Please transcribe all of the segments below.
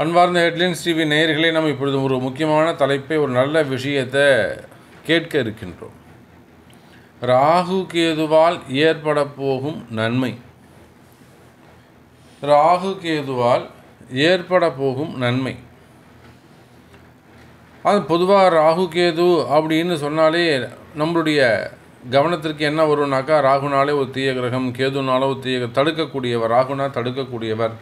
அன்பார்ந்த headlines TV நேயர்களே நம்ம இப்பொழுது ஒரு முக்கியமான தலைப்பை ஒரு நல்ல விஷயத்தை கேட்க இருக்கின்றோம் ராகு கேதுவால் ஏற்பட போகும் நன்மை ராகு கேதுவால் ஏற்பட போகும் நன்மை அது பொதுவாக ராகு கேது அப்படின்னு சொன்னாலே நம்மளுடைய கவனத்திற்கு என்ன வரும்னாக்கா ராகுனாலே ஒரு தீய கிரகம் கேதுனாலே ஒரு தீய தடுக்கக்கூடியவர் ராகுனா தடுக்கக்கூடியவர்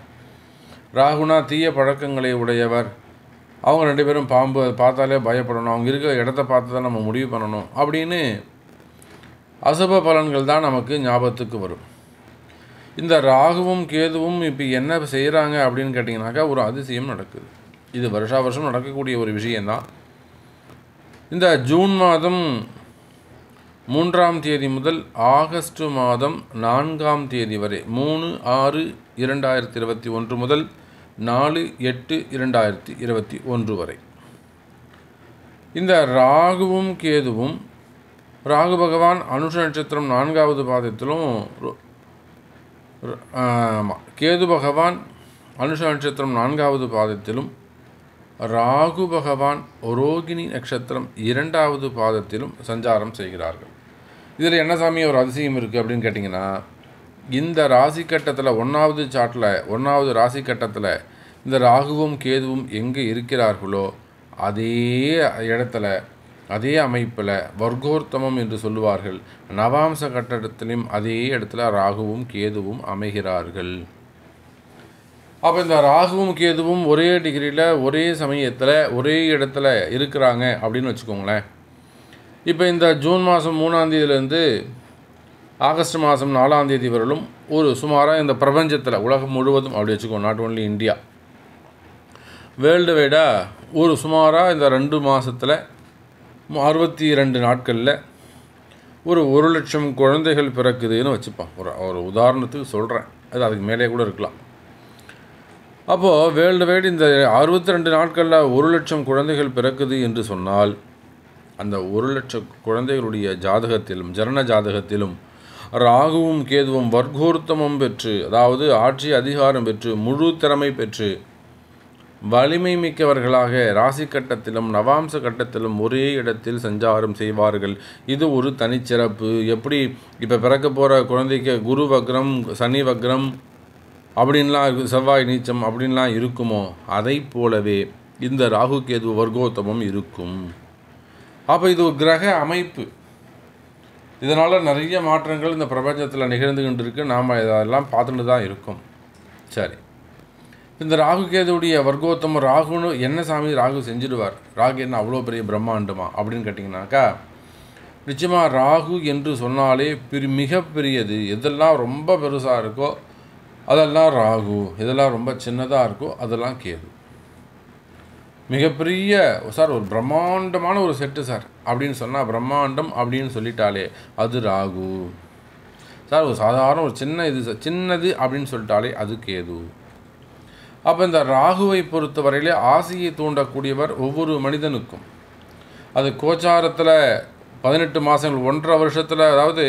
ராகுனா தீய பழக்கங்களை உடையவர் அவங்க ரெண்டு பேரும் பாம்பு பார்த்தாலே பயப்படணும் அவங்க இருக்கிற இடத்த பார்த்து தான் நம்ம முடிவு பண்ணணும் அப்படின்னு அசுப பலன்கள் தான் நமக்கு ஞாபகத்துக்கு வரும் இந்த ராகுவும் கேதுவும் இப்போ என்ன செய்கிறாங்க அப்படின்னு கேட்டிங்கனாக்கா ஒரு அதிசயம் நடக்குது இது வருஷா வருஷம் நடக்கக்கூடிய ஒரு விஷயந்தான் இந்த ஜூன் மாதம் மூன்றாம் தேதி முதல் ஆகஸ்ட் மாதம் நான்காம் தேதி வரை மூணு ஆறு இரண்டாயிரத்தி இருபத்தி ஒன்று முதல் நாலு எட்டு இரண்டாயிரத்தி இருபத்தி ஒன்று வரை இந்த ராகுவும் கேதுவும் ராகு பகவான் அனுஷ நட்சத்திரம் நான்காவது பாதத்திலும் கேது பகவான் அனுஷ நட்சத்திரம் நான்காவது பாதத்திலும் ராகு பகவான் ரோகிணி நட்சத்திரம் இரண்டாவது பாதத்திலும் சஞ்சாரம் செய்கிறார்கள் இதில் என்ன சாமி ஒரு அதிசயம் இருக்குது அப்படின்னு கேட்டிங்கன்னா இந்த ராசி கட்டத்தில் ஒன்றாவது சாட்டில் ஒன்றாவது ராசி கட்டத்தில் இந்த ராகுவும் கேதுவும் எங்கே இருக்கிறார்களோ அதே இடத்துல அதே அமைப்பில் வர்க்கோர்த்தமம் என்று சொல்லுவார்கள் நவாம்ச கட்டடத்திலையும் அதே இடத்துல ராகுவும் கேதுவும் அமைகிறார்கள் அப்போ இந்த ராகுவும் கேதுவும் ஒரே டிகிரியில் ஒரே சமயத்தில் ஒரே இடத்துல இருக்கிறாங்க அப்படின்னு வச்சுக்கோங்களேன் இப்போ இந்த ஜூன் மாதம் மூணாந்தேதியிலேருந்து ஆகஸ்ட் மாதம் நாலாம் தேதி வரலும் ஒரு சுமாராக இந்த பிரபஞ்சத்தில் உலகம் முழுவதும் அப்படி வச்சுக்கோங்க நாட் ஓன்லி இந்தியா வேர்ல்டு வைடாக ஒரு சுமாராக இந்த ரெண்டு மாதத்தில் அறுபத்தி ரெண்டு நாட்களில் ஒரு ஒரு லட்சம் குழந்தைகள் பிறக்குதுன்னு வச்சுப்பான் ஒரு ஒரு உதாரணத்துக்கு சொல்கிறேன் அது அதுக்கு மேலே கூட இருக்கலாம் அப்போது வேர்ல்டு வைடு இந்த அறுபத்தி ரெண்டு நாட்களில் ஒரு லட்சம் குழந்தைகள் பிறக்குது என்று சொன்னால் அந்த ஒரு லட்சம் குழந்தைகளுடைய ஜாதகத்திலும் ஜனன ஜாதகத்திலும் ராகுவும் கேதுவும் வர்க்கோர்த்தமும் பெற்று அதாவது ஆட்சி அதிகாரம் பெற்று முழு திறமை பெற்று வலிமை மிக்கவர்களாக ராசி கட்டத்திலும் நவாம்ச கட்டத்திலும் ஒரே இடத்தில் சஞ்சாரம் செய்வார்கள் இது ஒரு தனிச்சிறப்பு எப்படி இப்போ பிறக்க போகிற குழந்தைக்கு குரு வக்ரம் சனி வக்ரம் அப்படின்லாம் இருக்கு செவ்வாய் நீச்சம் அப்படின்லாம் இருக்குமோ அதை போலவே இந்த ராகு கேது வர்க்கோத்தமம் இருக்கும் அப்போ இது ஒரு கிரக அமைப்பு இதனால் நிறைய மாற்றங்கள் இந்த பிரபஞ்சத்தில் நிகழ்ந்துகிட்டு இருக்குது நாம் இதெல்லாம் பார்த்துட்டு தான் இருக்கோம் சரி இந்த ராகு கேதுடைய வர்க்கோத்தம ராகுன்னு என்ன சாமி ராகு செஞ்சிடுவார் ராகு என்ன அவ்வளோ பெரிய பிரம்மாண்டமா அப்படின்னு கேட்டிங்கனாக்கா நிச்சயமாக ராகு என்று சொன்னாலே பெரு மிகப்பெரியது எதெல்லாம் ரொம்ப பெருசாக இருக்கோ அதெல்லாம் ராகு இதெல்லாம் ரொம்ப சின்னதாக இருக்கோ அதெல்லாம் கேது மிகப்பெரிய சார் ஒரு பிரம்மாண்டமான ஒரு செட்டு சார் அப்படின்னு சொன்னால் பிரம்மாண்டம் அப்படின்னு சொல்லிட்டாலே அது ராகு சார் ஒரு சாதாரண ஒரு சின்ன இது சின்னது அப்படின்னு சொல்லிட்டாலே அது கேது அப்போ இந்த ராகுவை பொறுத்தவரையிலே ஆசையை தூண்டக்கூடியவர் ஒவ்வொரு மனிதனுக்கும் அது கோச்சாரத்தில் பதினெட்டு மாதங்கள் ஒன்றரை வருஷத்தில் அதாவது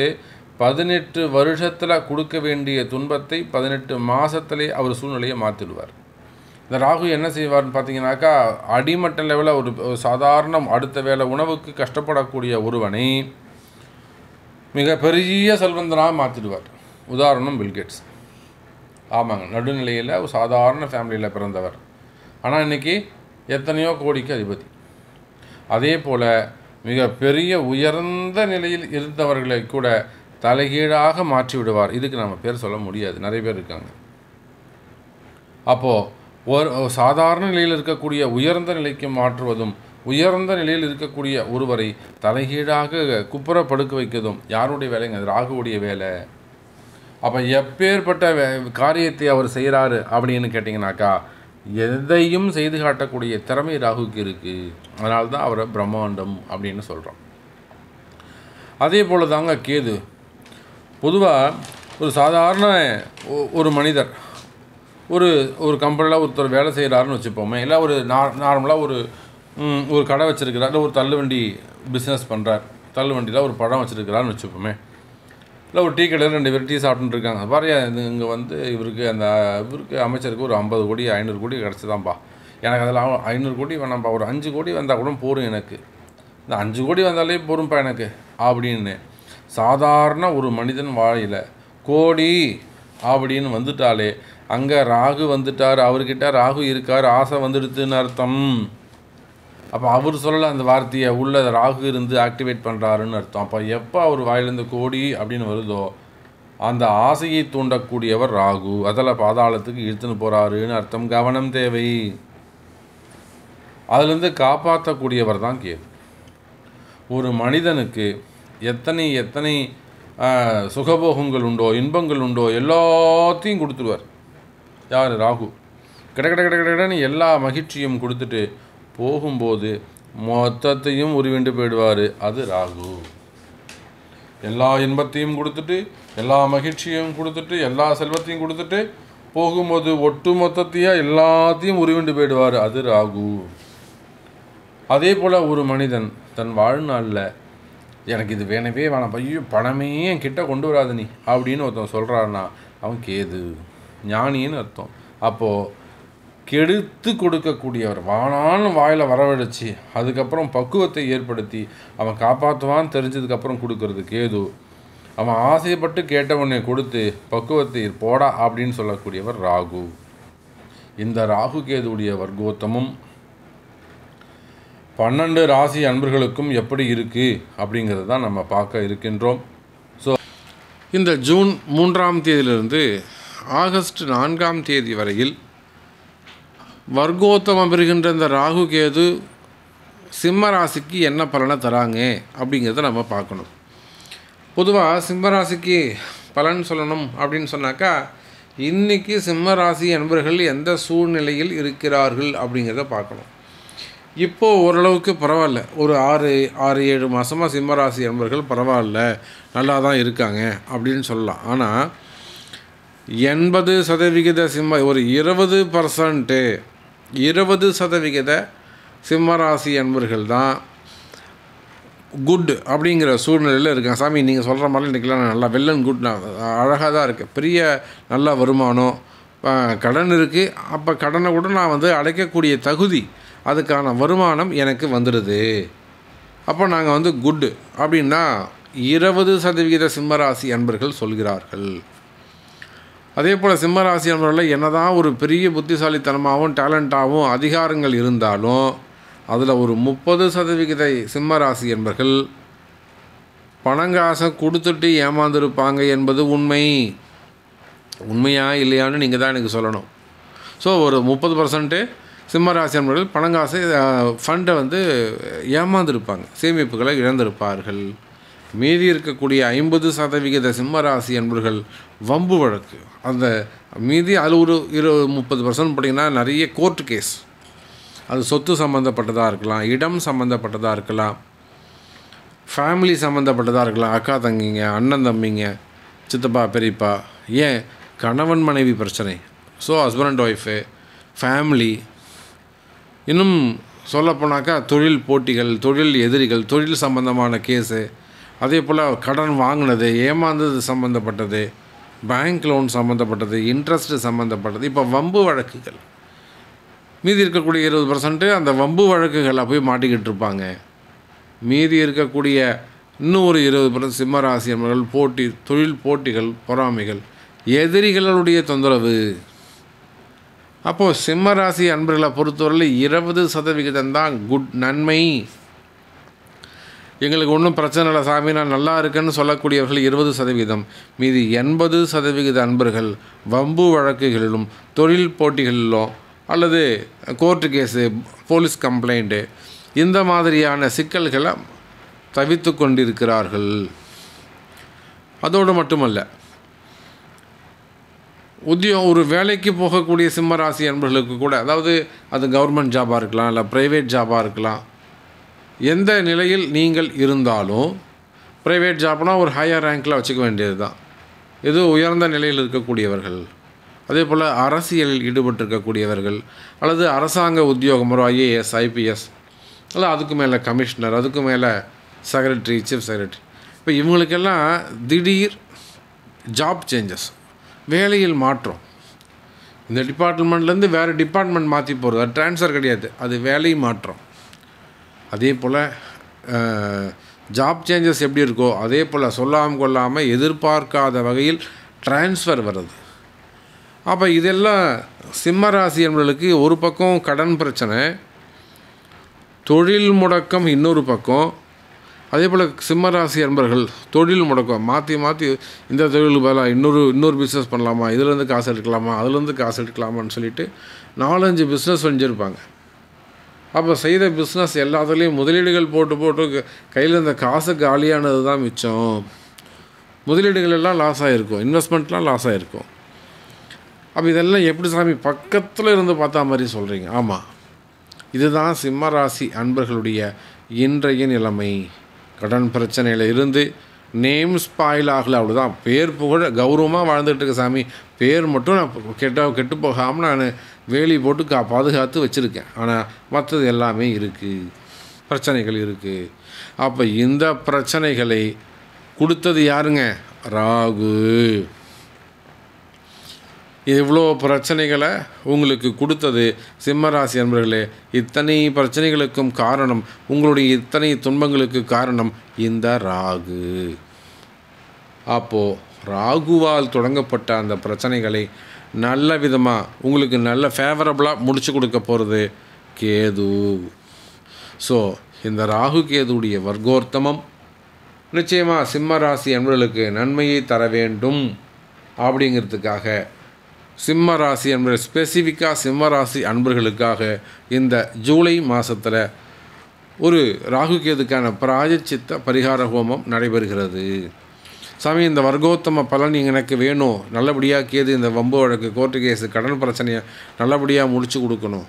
பதினெட்டு வருஷத்தில் கொடுக்க வேண்டிய துன்பத்தை பதினெட்டு மாதத்திலே அவர் சூழ்நிலையை மாற்றிடுவார் இந்த ராகு என்ன செய்வார்னு பார்த்தீங்கன்னாக்கா அடிமட்ட லெவலில் ஒரு சாதாரண அடுத்த வேலை உணவுக்கு கஷ்டப்படக்கூடிய ஒருவனை மிக பெரிய செல்வந்தனாக மாற்றிடுவார் உதாரணம் பில்கேட்ஸ் ஆமாங்க நடுநிலையில் ஒரு சாதாரண ஃபேமிலியில் பிறந்தவர் ஆனால் இன்றைக்கி எத்தனையோ கோடிக்கு அதிபதி அதே போல் மிக பெரிய உயர்ந்த நிலையில் இருந்தவர்களை கூட தலைகீழாக மாற்றி விடுவார் இதுக்கு நம்ம பேர் சொல்ல முடியாது நிறைய பேர் இருக்காங்க அப்போது ஒரு சாதாரண நிலையில் இருக்கக்கூடிய உயர்ந்த நிலைக்கு மாற்றுவதும் உயர்ந்த நிலையில் இருக்கக்கூடிய ஒருவரை தலைகீழாக குப்புற படுக்க வைக்கதும் யாருடைய வேலைங்க ராகுவுடைய வேலை அப்போ எப்பேற்பட்ட காரியத்தை அவர் செய்கிறாரு அப்படின்னு கேட்டிங்கனாக்கா எதையும் செய்து காட்டக்கூடிய திறமை ராகுக்கு இருக்குது அதனால தான் அவரை பிரம்மாண்டம் அப்படின்னு சொல்கிறோம் அதே போல் தாங்க கேது பொதுவாக ஒரு சாதாரண ஒரு மனிதர் ஒரு ஒரு கம்பெனியில் ஒருத்தர் வேலை செய்கிறாருன்னு வச்சுப்போமே இல்லை ஒரு நார்மலாக ஒரு ஒரு கடை வச்சுருக்கிறார் இல்லை ஒரு தள்ளுவண்டி பிஸ்னஸ் பண்ணுறார் தள்ளுவண்டியில் ஒரு படம் வச்சுருக்கிறான்னு வச்சுப்போமே இல்லை ஒரு டீ கடையில் ரெண்டு பேர் டீ சாப்பிட்டுருக்காங்க இருக்காங்க இது இங்கே வந்து இவருக்கு அந்த இவருக்கு அமைச்சருக்கு ஒரு ஐம்பது கோடி ஐநூறு கோடி கிடச்சிதான்ப்பா எனக்கு அதில் ஐநூறு கோடி வேணாம்ப்பா ஒரு அஞ்சு கோடி வந்தால் கூட போகும் எனக்கு இந்த அஞ்சு கோடி வந்தாலே போரும்ப்பா எனக்கு அப்படின்னு சாதாரண ஒரு மனிதன் வாழையில் கோடி அப்படின்னு வந்துட்டாலே அங்கே ராகு வந்துட்டார் அவர்கிட்ட ராகு இருக்கார் ஆசை வந்துடுதுன்னு அர்த்தம் அப்போ அவர் சொல்லலை அந்த வார்த்தையை உள்ள ராகு இருந்து ஆக்டிவேட் பண்ணுறாருன்னு அர்த்தம் அப்போ எப்போ அவர் வாயிலிருந்து கோடி அப்படின்னு வருதோ அந்த ஆசையை தூண்டக்கூடியவர் ராகு அதில் பாதாளத்துக்கு இழுத்துன்னு போகிறாருன்னு அர்த்தம் கவனம் தேவை அதுலேருந்து காப்பாற்றக்கூடியவர் தான் கேது ஒரு மனிதனுக்கு எத்தனை எத்தனை சுகபோகங்கள் உண்டோ இன்பங்கள் உண்டோ எல்லாத்தையும் கொடுத்துருவார் யார் ராகு கிட கிட கிட கிடன்னு எல்லா மகிழ்ச்சியும் கொடுத்துட்டு போகும்போது மொத்தத்தையும் உருவிண்டு போயிடுவார் அது ராகு எல்லா இன்பத்தையும் கொடுத்துட்டு எல்லா மகிழ்ச்சியும் கொடுத்துட்டு எல்லா செல்வத்தையும் கொடுத்துட்டு போகும்போது ஒட்டு மொத்தத்தையாக எல்லாத்தையும் உருவிண்டு போயிடுவார் அது ராகு அதே போல் ஒரு மனிதன் தன் வாழ்நாளில் எனக்கு இது வேணவே வேணாம் ஐயோ பணமே என் கிட்டே கொண்டு வராது நீ அப்படின்னு ஒருத்தன் சொல்கிறான்னா அவன் கேது ஞானின்னு அர்த்தம் அப்போது கெடுத்து கொடுக்கக்கூடியவர் வானான வாயில் வரவழைச்சி அதுக்கப்புறம் பக்குவத்தை ஏற்படுத்தி அவன் காப்பாற்றுவான்னு தெரிஞ்சதுக்கப்புறம் கொடுக்கறது கேது அவன் ஆசைப்பட்டு கேட்டவனை கொடுத்து பக்குவத்தை போடா அப்படின்னு சொல்லக்கூடியவர் ராகு இந்த ராகு கேதுடைய வர்க்கோத்தமும் பன்னெண்டு ராசி அன்பர்களுக்கும் எப்படி இருக்குது அப்படிங்கிறது தான் நம்ம பார்க்க இருக்கின்றோம் ஸோ இந்த ஜூன் மூன்றாம் தேதியிலிருந்து ஆகஸ்ட் நான்காம் தேதி வரையில் வர்க்கோத்தமம் பெறுகின்ற இந்த ராகு கேது சிம்ம ராசிக்கு என்ன பலனை தராங்க அப்படிங்கிறத நம்ம பார்க்கணும் பொதுவாக சிம்ம ராசிக்கு பலன் சொல்லணும் அப்படின்னு சொன்னாக்கா இன்றைக்கி சிம்ம ராசி என்பர்கள் எந்த சூழ்நிலையில் இருக்கிறார்கள் அப்படிங்கிறத பார்க்கணும் இப்போது ஓரளவுக்கு பரவாயில்ல ஒரு ஆறு ஆறு ஏழு மாதமாக சிம்ம ராசி என்பர்கள் பரவாயில்ல நல்லா தான் இருக்காங்க அப்படின்னு சொல்லலாம் ஆனால் எண்பது சதவிகித சிம்ம ஒரு இருபது பர்சன்ட்டு இருபது சதவிகித சிம்மராசி அன்பர்கள் தான் குட் அப்படிங்கிற சூழ்நிலையில் இருக்கேன் சாமி நீங்கள் சொல்கிற மாதிரி நான் நல்லா வெல்லன் குட் நான் அழகாக தான் இருக்குது பெரிய நல்ல வருமானம் கடன் இருக்குது அப்போ கடனை கூட நான் வந்து அடைக்கக்கூடிய தகுதி அதுக்கான வருமானம் எனக்கு வந்துடுது அப்போ நாங்கள் வந்து குட்டு அப்படின்னா இருபது சதவிகித சிம்மராசி அன்பர்கள் சொல்கிறார்கள் அதே போல் சிம்மராசி நண்பர்களில் என்ன தான் ஒரு பெரிய புத்திசாலித்தனமாகவும் டேலண்ட்டாகவும் அதிகாரங்கள் இருந்தாலும் அதில் ஒரு முப்பது சதவிகித சிம்மராசி என்பர்கள் பணங்காசை கொடுத்துட்டு ஏமாந்துருப்பாங்க என்பது உண்மை உண்மையாக இல்லையான்னு நீங்கள் தான் எனக்கு சொல்லணும் ஸோ ஒரு முப்பது பர்சன்ட்டு சிம்மராசி என்பர்கள் பணங்காசை ஃபண்டை வந்து ஏமாந்துருப்பாங்க சேமிப்புகளை இழந்திருப்பார்கள் மீதி இருக்கக்கூடிய ஐம்பது சதவிகித சிம்மராசி அன்பர்கள் வம்பு வழக்கு அந்த மீதி அது ஒரு இரு முப்பது பர்சன்ட் பார்த்திங்கன்னா நிறைய கோர்ட் கேஸ் அது சொத்து சம்மந்தப்பட்டதாக இருக்கலாம் இடம் சம்மந்தப்பட்டதாக இருக்கலாம் ஃபேமிலி சம்மந்தப்பட்டதாக இருக்கலாம் அக்கா தங்கிங்க அண்ணன் தம்பிங்க சித்தப்பா பெரியப்பா ஏன் கணவன் மனைவி பிரச்சனை ஸோ ஹஸ்பண்ட் ஒய்ஃபு ஃபேமிலி இன்னும் சொல்லப்போனாக்கா தொழில் போட்டிகள் தொழில் எதிரிகள் தொழில் சம்பந்தமான கேஸு அதே போல் கடன் வாங்கினது ஏமாந்தது சம்மந்தப்பட்டது பேங்க் லோன் சம்மந்தப்பட்டது இன்ட்ரெஸ்ட்டு சம்மந்தப்பட்டது இப்போ வம்பு வழக்குகள் மீதி இருக்கக்கூடிய இருபது பர்சன்ட்டு அந்த வம்பு வழக்குகளை போய் மாட்டிக்கிட்டு இருப்பாங்க மீதி இருக்கக்கூடிய இன்னொரு இருபது பர்சன்ட் சிம்மராசி போட்டி தொழில் போட்டிகள் பொறாமைகள் எதிரிகளுடைய தொந்தரவு அப்போது சிம்மராசி அன்பர்களை பொறுத்தவரையில் இருபது சதவிகிதம் தான் குட் நன்மை எங்களுக்கு ஒன்றும் பிரச்சனை இல்லை சாமி நான் நல்லா இருக்கேன்னு சொல்லக்கூடியவர்கள் இருபது சதவீதம் மீதி எண்பது சதவிகித அன்பர்கள் வம்பு வழக்குகளிலும் தொழில் போட்டிகளிலும் அல்லது கோர்ட்டு கேஸு போலீஸ் கம்ப்ளைண்ட்டு இந்த மாதிரியான சிக்கல்களை தவித்து கொண்டிருக்கிறார்கள் அதோடு மட்டுமல்ல உத்தியோ ஒரு வேலைக்கு போகக்கூடிய சிம்மராசி அன்பர்களுக்கு கூட அதாவது அது கவர்மெண்ட் ஜாபாக இருக்கலாம் இல்லை ப்ரைவேட் ஜாபாக இருக்கலாம் எந்த நிலையில் நீங்கள் இருந்தாலும் ப்ரைவேட் ஜாப்னால் ஒரு ஹையர் ரேங்க்கில் வச்சுக்க வேண்டியது தான் எது உயர்ந்த நிலையில் இருக்கக்கூடியவர்கள் அதே போல் அரசியலில் ஈடுபட்டிருக்கக்கூடியவர்கள் அல்லது அரசாங்க உத்தியோகம் ஒரு ஐஏஎஸ் ஐபிஎஸ் அல்ல அதுக்கு மேலே கமிஷனர் அதுக்கு மேலே செக்ரட்டரி சீஃப் செக்ரட்டரி இப்போ இவங்களுக்கெல்லாம் திடீர் ஜாப் சேஞ்சஸ் வேலையில் மாற்றம் இந்த டிபார்ட்மெண்ட்லேருந்து வேறு டிபார்ட்மெண்ட் மாற்றி போகிறது அது ட்ரான்ஸ்ஃபர் கிடையாது அது வேலை மாற்றம் அதே போல் ஜாப் சேஞ்சஸ் எப்படி இருக்கோ அதே போல் சொல்லாமல் கொள்ளாமல் எதிர்பார்க்காத வகையில் டிரான்ஸ்ஃபர் வருது அப்போ இதெல்லாம் சிம்ம ராசி என்பவர்களுக்கு ஒரு பக்கம் கடன் பிரச்சனை தொழில் முடக்கம் இன்னொரு பக்கம் அதே போல் சிம்மராசி என்பர்கள் தொழில் முடக்கம் மாற்றி மாற்றி இந்த தொழிலுக்கு பதிலாக இன்னொரு இன்னொரு பிஸ்னஸ் பண்ணலாமா இதுலேருந்து காசு எடுக்கலாமா அதுலேருந்து காசு எடுக்கலாமான்னு சொல்லிட்டு நாலஞ்சு பிஸ்னஸ் செஞ்சுருப்பாங்க அப்போ செய்த பிஸ்னஸ் எல்லாத்துலேயும் முதலீடுகள் போட்டு போட்டு கையில் இருந்த காசு காலியானது தான் மிச்சம் முதலீடுகள் எல்லாம் லாஸ் ஆகிருக்கும் இன்வெஸ்ட்மெண்ட்லாம் லாஸ் ஆகிருக்கும் அப்போ இதெல்லாம் எப்படி சாமி பக்கத்தில் இருந்து பார்த்தா மாதிரி சொல்கிறீங்க ஆமாம் இதுதான் சிம்ம ராசி அன்பர்களுடைய இன்றைய நிலைமை கடன் பிரச்சனையில் இருந்து நேம் ஸ்பாயில் ஆகலை அவ்வளோதான் பேர் புகழ கௌரவமாக வாழ்ந்துகிட்டு இருக்க சாமி பேர் மட்டும் நான் கெட்ட கெட்டு போகாமல் நான் வேலி போட்டு கா பாதுகாத்து வச்சுருக்கேன் ஆனால் மற்றது எல்லாமே இருக்குது பிரச்சனைகள் இருக்குது அப்போ இந்த பிரச்சனைகளை கொடுத்தது யாருங்க ராகு இவ்வளோ பிரச்சனைகளை உங்களுக்கு கொடுத்தது சிம்மராசி அன்பர்களே இத்தனை பிரச்சனைகளுக்கும் காரணம் உங்களுடைய இத்தனை துன்பங்களுக்கு காரணம் இந்த ராகு அப்போது ராகுவால் தொடங்கப்பட்ட அந்த பிரச்சனைகளை நல்ல விதமாக உங்களுக்கு நல்ல ஃபேவரபுளாக முடிச்சு கொடுக்க போகிறது கேது ஸோ இந்த ராகு கேதுடைய வர்க்கோர்த்தமம் நிச்சயமாக சிம்ம ராசி அன்பர்களுக்கு நன்மையை தர வேண்டும் அப்படிங்கிறதுக்காக சிம்ம ராசி என்பது ஸ்பெசிஃபிக்காக சிம்ம ராசி அன்பர்களுக்காக இந்த ஜூலை மாதத்தில் ஒரு ராகுகேதுக்கான பிராயச்சித்த பரிகார ஹோமம் நடைபெறுகிறது சாமி இந்த வர்க்கோத்தம பலன் எனக்கு வேணும் நல்லபடியாக கேது இந்த வம்பு வழக்கு கோர்ட்டு கேஸு கடன் பிரச்சனையை நல்லபடியாக முடிச்சு கொடுக்கணும்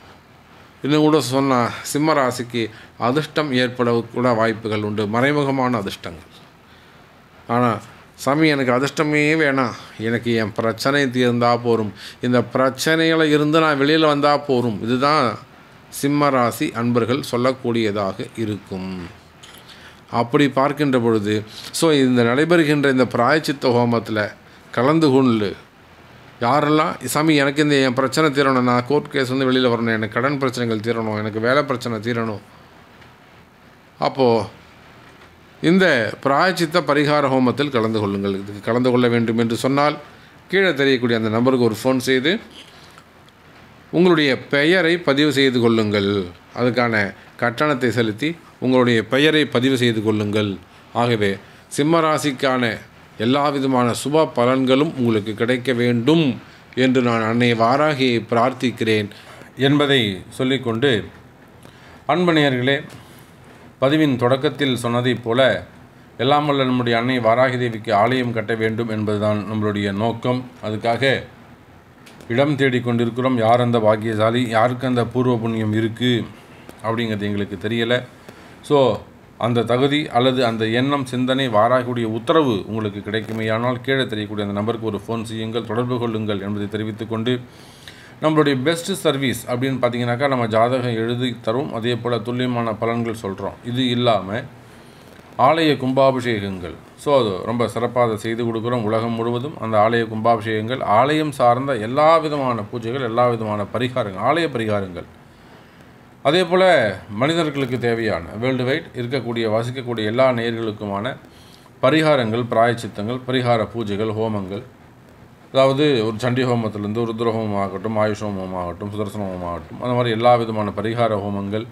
இன்னும் கூட சொன்னால் சிம்ம ராசிக்கு அதிர்ஷ்டம் ஏற்பட கூட வாய்ப்புகள் உண்டு மறைமுகமான அதிர்ஷ்டங்கள் ஆனால் சாமி எனக்கு அதிர்ஷ்டமே வேணாம் எனக்கு என் பிரச்சனை தீர்ந்தால் போரும் இந்த பிரச்சனைகளை இருந்து நான் வெளியில் வந்தால் போரும் இதுதான் சிம்ம ராசி அன்பர்கள் சொல்லக்கூடியதாக இருக்கும் அப்படி பார்க்கின்ற பொழுது ஸோ இந்த நடைபெறுகின்ற இந்த பிராயச்சித்த ஹோமத்தில் கலந்து கொண்டு யாரெல்லாம் சாமி எனக்கு இந்த என் பிரச்சனை தீரணும் நான் கோர்ட் கேஸ் வந்து வெளியில் வரணும் எனக்கு கடன் பிரச்சனைகள் தீரணும் எனக்கு வேலை பிரச்சனை தீரணும் அப்போது இந்த பிராயச்சித்த பரிகார ஹோமத்தில் கலந்து கொள்ளுங்கள் இதுக்கு கலந்து கொள்ள வேண்டும் என்று சொன்னால் கீழே தெரியக்கூடிய அந்த நம்பருக்கு ஒரு ஃபோன் செய்து உங்களுடைய பெயரை பதிவு செய்து கொள்ளுங்கள் அதுக்கான கட்டணத்தை செலுத்தி உங்களுடைய பெயரை பதிவு செய்து கொள்ளுங்கள் ஆகவே சிம்மராசிக்கான எல்லா விதமான சுப பலன்களும் உங்களுக்கு கிடைக்க வேண்டும் என்று நான் அன்னை வாராகியை பிரார்த்திக்கிறேன் என்பதை சொல்லிக்கொண்டு அன்பு நேயர்களே பதிவின் தொடக்கத்தில் சொன்னதைப் போல எல்லாம் வல்ல நம்முடைய அன்னை வாராகி தேவிக்கு ஆலயம் கட்ட வேண்டும் என்பதுதான் நம்மளுடைய நோக்கம் அதுக்காக இடம் தேடிக்கொண்டிருக்கிறோம் கொண்டிருக்கிறோம் யார் அந்த பாக்கியசாலி யாருக்கு அந்த பூர்வ புண்ணியம் இருக்குது அப்படிங்கிறது எங்களுக்கு தெரியலை ஸோ அந்த தகுதி அல்லது அந்த எண்ணம் சிந்தனை வாராகக்கூடிய உத்தரவு உங்களுக்கு ஆனால் கீழே தெரியக்கூடிய அந்த நம்பருக்கு ஒரு ஃபோன் செய்யுங்கள் தொடர்பு கொள்ளுங்கள் என்பதை தெரிவித்துக்கொண்டு நம்மளுடைய பெஸ்ட்டு சர்வீஸ் அப்படின்னு பார்த்தீங்கன்னாக்கா நம்ம ஜாதகம் எழுதி தரும் அதே போல் துல்லியமான பலன்கள் சொல்கிறோம் இது இல்லாமல் ஆலய கும்பாபிஷேகங்கள் ஸோ அது ரொம்ப சிறப்பாக அதை செய்து கொடுக்குறோம் உலகம் முழுவதும் அந்த ஆலய கும்பாபிஷேகங்கள் ஆலயம் சார்ந்த எல்லா விதமான பூஜைகள் எல்லா விதமான பரிகாரங்கள் ஆலய பரிகாரங்கள் அதே போல் மனிதர்களுக்கு தேவையான வேர்ல்டு வைட் இருக்கக்கூடிய வசிக்கக்கூடிய எல்லா நேர்களுக்குமான பரிகாரங்கள் பிராயச்சித்தங்கள் பரிகார பூஜைகள் ஹோமங்கள் அதாவது ஒரு சண்டி ஹோமத்திலேருந்து ருத்ர ஹோமம் ஆகட்டும் ஆயுஷ் ஹோமம் ஆகட்டும் சுதர்சன ஹோமம் ஆகட்டும் அந்த மாதிரி எல்லா விதமான பரிகார ஹோமங்கள்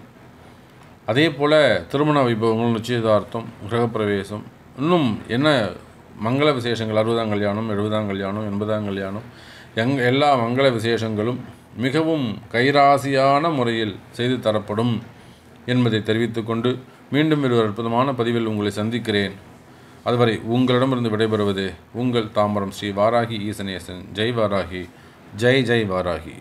அதே போல் திருமண வைபவங்கள் நிச்சயதார்த்தம் கிரகப்பிரவேசம் இன்னும் என்ன மங்கள விசேஷங்கள் அறுபதாம் கல்யாணம் எழுபதாம் கல்யாணம் எண்பதாம் கல்யாணம் எங் எல்லா மங்கள விசேஷங்களும் மிகவும் கைராசியான முறையில் செய்து தரப்படும் என்பதை தெரிவித்துக்கொண்டு மீண்டும் ஒரு அற்புதமான பதிவில் உங்களை சந்திக்கிறேன் அதுவரை உங்களிடமிருந்து விடைபெறுவது உங்கள் தாமரம் ஸ்ரீ வாராகி ஈசனேசன் ஜெய் வாராகி ஜெய் ஜெய் வாராகி